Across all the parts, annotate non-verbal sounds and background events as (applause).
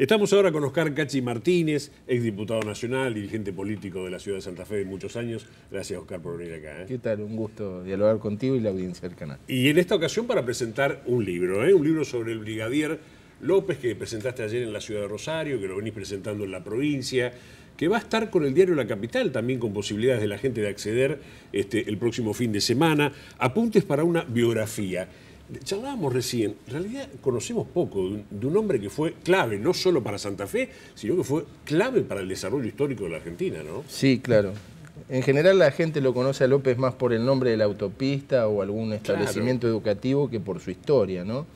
Estamos ahora con Oscar Cachi Martínez, exdiputado nacional, dirigente político de la ciudad de Santa Fe de muchos años. Gracias, Oscar, por venir acá. ¿eh? ¿Qué tal? Un gusto dialogar contigo y la audiencia del canal. Y en esta ocasión para presentar un libro, ¿eh? un libro sobre el brigadier López que presentaste ayer en la ciudad de Rosario, que lo venís presentando en la provincia, que va a estar con el diario La Capital también con posibilidades de la gente de acceder este, el próximo fin de semana. Apuntes para una biografía charlábamos recién, en realidad conocemos poco de un, hombre que fue clave, no solo para Santa Fe, sino que fue clave para el desarrollo histórico de la Argentina, ¿no? Sí, claro. En general la gente lo conoce a López más por el nombre de la autopista o algún establecimiento educativo que por su historia, ¿no?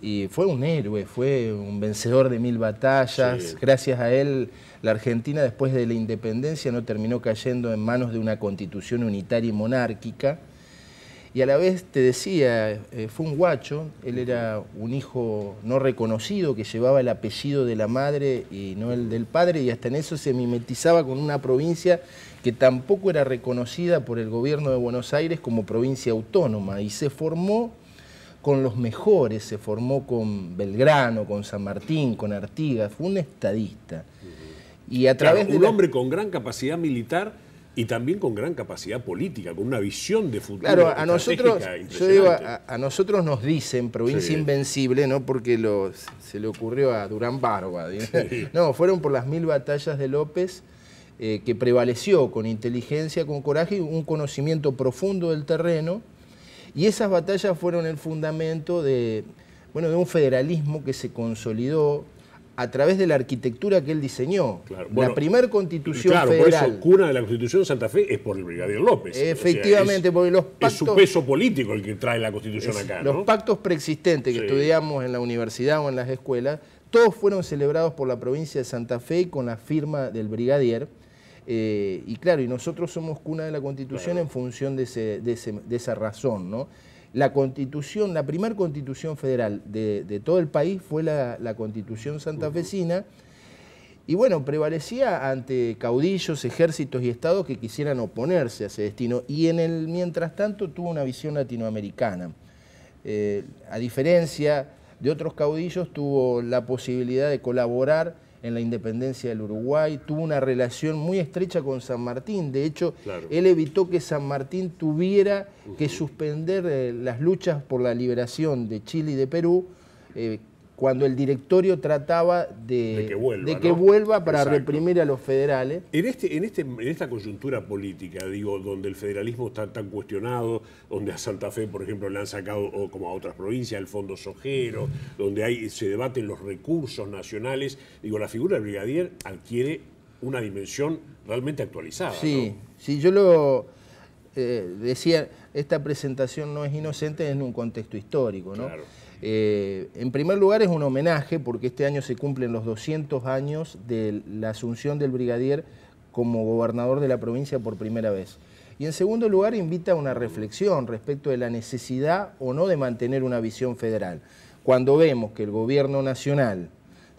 Y fue un héroe, fue un vencedor de mil batallas. Gracias a él, la Argentina después de la independencia no terminó cayendo en manos de una constitución unitaria y monárquica, y a la vez te decía, eh, fue un guacho, él era un hijo no reconocido que llevaba el apellido de la madre y no el del padre, y hasta en eso se mimetizaba con una provincia que tampoco era reconocida por el gobierno de Buenos Aires como provincia autónoma, y se formó con los mejores, se formó con Belgrano, con San Martín, con Artigas, fue un estadista. Y a través de un hombre con gran capacidad militar y también con gran capacidad política, con una visión de futuro. a nosotros, a, nosotros nos dicen provincia invencible, no porque se le ocurrió a Durán Barba. (laughs) No, fueron por las mil batallas de López, eh, que prevaleció con inteligencia, con coraje y un conocimiento profundo del terreno. Y esas batallas fueron el fundamento de, bueno, de un federalismo que se consolidó, a través de la arquitectura que él diseñó. la primera constitución claro, federal. Por eso, cuna de la constitución de Santa Fe es por el brigadier López. Efectivamente, porque los pactos... Es su peso político el que trae la constitución acá, Los pactos preexistentes que estudiamos en la universidad o en las escuelas, todos fueron celebrados por la provincia de Santa Fe con la firma del brigadier. Eh, y claro, y nosotros somos cuna de la constitución en función de, de esa razón, ¿no? la constitución, la primera constitución federal de, todo el país fue la, constitución santafesina. Y bueno, prevalecía ante caudillos, ejércitos y estados que quisieran oponerse a ese destino. Y en el mientras tanto tuvo una visión latinoamericana. Eh, a diferencia de otros caudillos, tuvo la posibilidad de colaborar en la independencia del Uruguay, tuvo una relación muy estrecha con San Martín, de hecho, él evitó que San Martín tuviera que suspender eh, las luchas por la liberación de Chile y de Perú, eh, cuando el directorio trataba de, que vuelva, para reprimir a los federales. En, este, en, este, en esta coyuntura política, digo, donde el federalismo está tan cuestionado, donde a Santa Fe, por ejemplo, le han sacado, o como a otras provincias, el fondo sojero, donde hay, se debaten los recursos nacionales, digo, la figura del brigadier adquiere una dimensión realmente actualizada. Sí, yo lo eh, decía, esta presentación no es inocente en un contexto histórico, ¿no? Claro. Eh, en primer lugar es un homenaje porque este año se cumplen los 200 años de la asunción del brigadier como gobernador de la provincia por primera vez. Y en segundo lugar invita a una reflexión respecto de la necesidad o no de mantener una visión federal. Cuando vemos que el gobierno nacional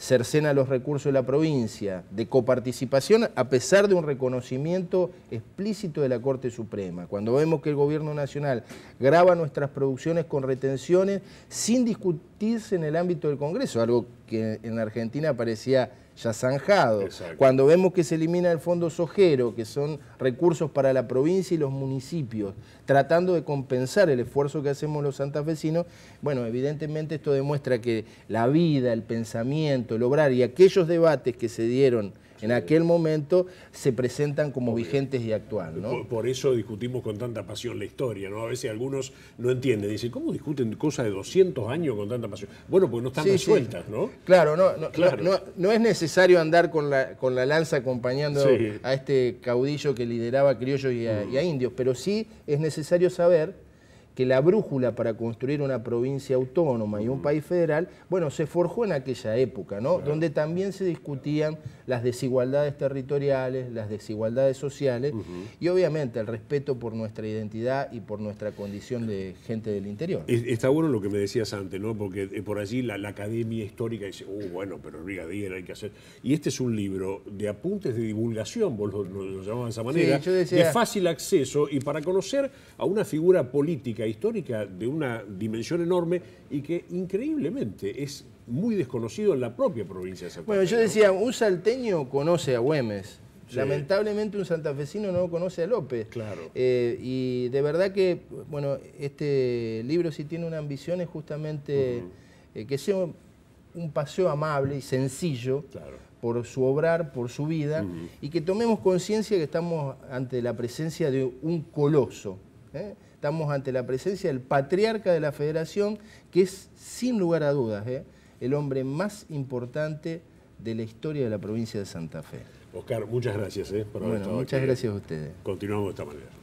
cercena los recursos de la provincia de coparticipación a pesar de un reconocimiento explícito de la Corte Suprema. Cuando vemos que el gobierno nacional graba nuestras producciones con retenciones sin discutirse en el ámbito del Congreso, algo que en Argentina parecía ya zanjado. Cuando vemos que se elimina el fondo sojero, que son recursos para la provincia y los municipios, tratando de compensar el esfuerzo que hacemos los santafesinos, bueno, evidentemente esto demuestra que la vida, el pensamiento, el obrar y aquellos debates que se dieron en aquel momento se presentan como vigentes y actual. ¿no? Por, eso discutimos con tanta pasión la historia, ¿no? A veces algunos no entienden, dicen, ¿cómo discuten cosas de 200 años con tanta pasión? Bueno, pues no están resueltas, ¿no? Claro, no, no, es necesario andar con la, con la lanza acompañando a este caudillo que lideraba criollos y a mm. indios, pero sí es necesario saber que la brújula para construir una provincia autónoma y un país federal, bueno, se forjó en aquella época, ¿no? Donde también se discutían las desigualdades territoriales, las desigualdades sociales y obviamente el respeto por nuestra identidad y por nuestra condición de gente del interior. Está bueno lo que me decías antes, ¿no? Porque eh, por allí la, academia histórica dice, uh, bueno, pero Riga brigadier hay que hacer. Y este es un libro de apuntes de divulgación, vos lo, llamabas de esa manera, de fácil acceso y para conocer a una figura política histórica de una dimensión enorme y que increíblemente es muy desconocido en la propia provincia de Bueno, yo decía, un salteño conoce a Güemes. Lamentablemente un santafesino no conoce a López. Claro. Eh, y de verdad que, bueno, este libro si tiene una ambición es justamente eh, que sea un, paseo amable y sencillo por su obrar, por su vida, y que tomemos conciencia que estamos ante la presencia de un coloso. ¿eh? Estamos ante la presencia del patriarca de la federación, que es sin lugar a dudas eh, el hombre más importante de la historia de la provincia de Santa Fe. Oscar, muchas gracias eh, por haber bueno, Muchas gracias a ustedes. Continuamos de esta manera.